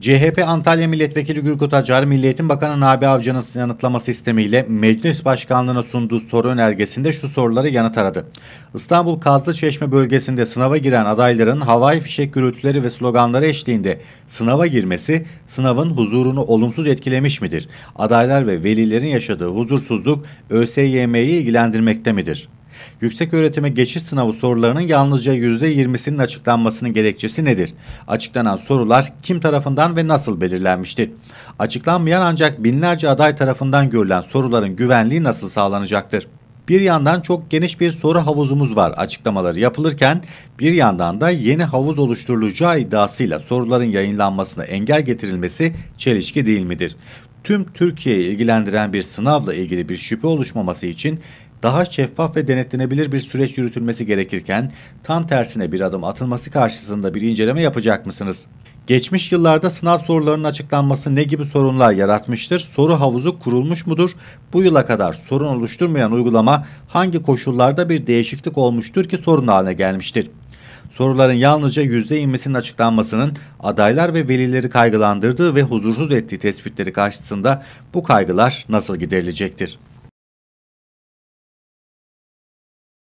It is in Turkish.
CHP Antalya Milletvekili Gürkut Acar, Milliyetin Bakanı Nabi Avcı'nın yanıtlama sistemiyle meclis başkanlığına sunduğu soru önergesinde şu soruları yanıt aradı. İstanbul Kazlıçeşme bölgesinde sınava giren adayların havai fişek gürültüleri ve sloganları eşliğinde sınava girmesi sınavın huzurunu olumsuz etkilemiş midir? Adaylar ve velilerin yaşadığı huzursuzluk ÖSYM'yi ilgilendirmekte midir? Yüksek öğretime geçiş sınavı sorularının yalnızca %20'sinin açıklanmasının gerekçesi nedir? Açıklanan sorular kim tarafından ve nasıl belirlenmiştir? Açıklanmayan ancak binlerce aday tarafından görülen soruların güvenliği nasıl sağlanacaktır? Bir yandan çok geniş bir soru havuzumuz var açıklamaları yapılırken bir yandan da yeni havuz oluşturulacağı iddiasıyla soruların yayınlanmasına engel getirilmesi çelişki değil midir? Tüm Türkiye'yi ilgilendiren bir sınavla ilgili bir şüphe oluşmaması için daha şeffaf ve denetlenebilir bir süreç yürütülmesi gerekirken tam tersine bir adım atılması karşısında bir inceleme yapacak mısınız? Geçmiş yıllarda sınav sorularının açıklanması ne gibi sorunlar yaratmıştır? Soru havuzu kurulmuş mudur? Bu yıla kadar sorun oluşturmayan uygulama hangi koşullarda bir değişiklik olmuştur ki sorun haline gelmiştir? Soruların yalnızca yüzde inmesinin açıklanmasının adaylar ve velileri kaygılandırdığı ve huzursuz ettiği tespitleri karşısında bu kaygılar nasıl giderilecektir?